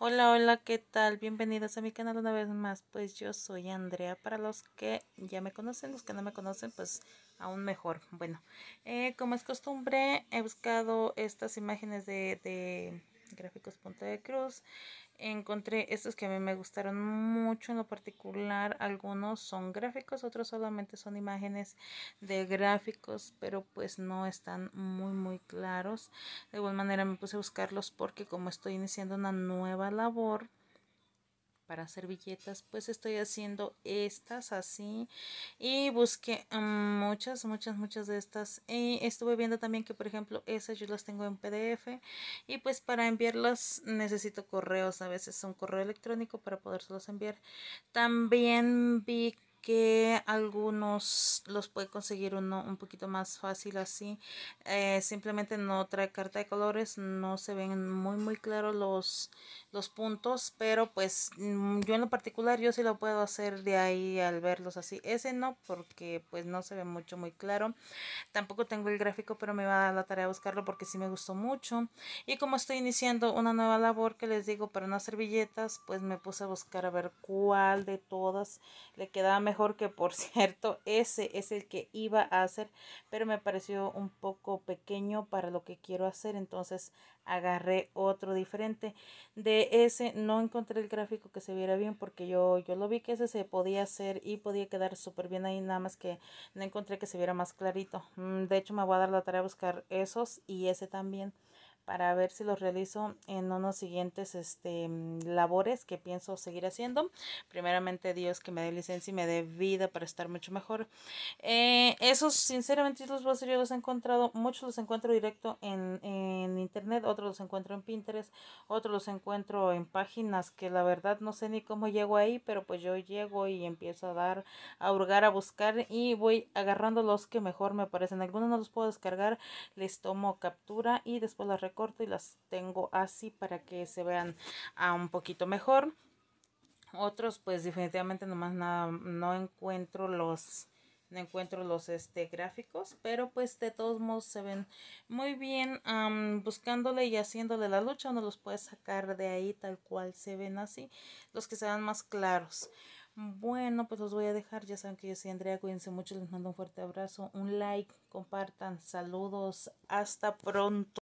Hola, hola, ¿qué tal? Bienvenidos a mi canal una vez más. Pues yo soy Andrea. Para los que ya me conocen, los que no me conocen, pues aún mejor. Bueno, eh, como es costumbre, he buscado estas imágenes de Gráficos Punta de Cruz. Encontré estos que a mí me gustaron mucho en lo particular. Algunos son gráficos, otros solamente son imágenes de gráficos, pero pues no están muy muy claros. De igual manera me puse a buscarlos porque como estoy iniciando una nueva labor, para servilletas pues estoy haciendo estas así y busqué muchas muchas muchas de estas y estuve viendo también que por ejemplo esas yo las tengo en pdf y pues para enviarlas necesito correos a veces un correo electrónico para podérselas enviar también vi que algunos los puede conseguir uno un poquito más fácil así eh, simplemente no trae carta de colores no se ven muy muy claros los los puntos pero pues mm, yo en lo particular yo sí lo puedo hacer de ahí al verlos así ese no porque pues no se ve mucho muy claro tampoco tengo el gráfico pero me va a dar la tarea de buscarlo porque sí me gustó mucho y como estoy iniciando una nueva labor que les digo para unas servilletas pues me puse a buscar a ver cuál de todas le quedaba mejor mejor que por cierto ese es el que iba a hacer pero me pareció un poco pequeño para lo que quiero hacer entonces agarré otro diferente de ese no encontré el gráfico que se viera bien porque yo yo lo vi que ese se podía hacer y podía quedar súper bien ahí nada más que no encontré que se viera más clarito mm, de hecho me voy a dar la tarea de buscar esos y ese también para ver si los realizo en unos siguientes este, mm, labores que pienso seguir haciendo. Primeramente Dios que me dé licencia y me dé vida para estar mucho mejor. Eh, esos sinceramente los voy yo los he encontrado, muchos los encuentro directo en, internet, otros los encuentro en Pinterest, otros los encuentro en páginas que la verdad no sé ni cómo llego ahí, pero pues yo llego y empiezo a dar, a hurgar, a buscar y voy agarrando los que mejor me parecen. Algunos no los puedo descargar, les tomo captura y después las corto y las tengo así para que se vean a ah, un poquito mejor. Otros pues definitivamente nomás nada, no encuentro los no encuentro los este, gráficos, pero pues de todos modos se ven muy bien buscándole y haciéndole la lucha, uno los puede sacar de ahí tal cual se ven así, los que sean más claros. Bueno, pues los voy a dejar, ya saben que yo soy Andrea, cuídense mucho, les mando un fuerte abrazo, un like, compartan, saludos, hasta pronto.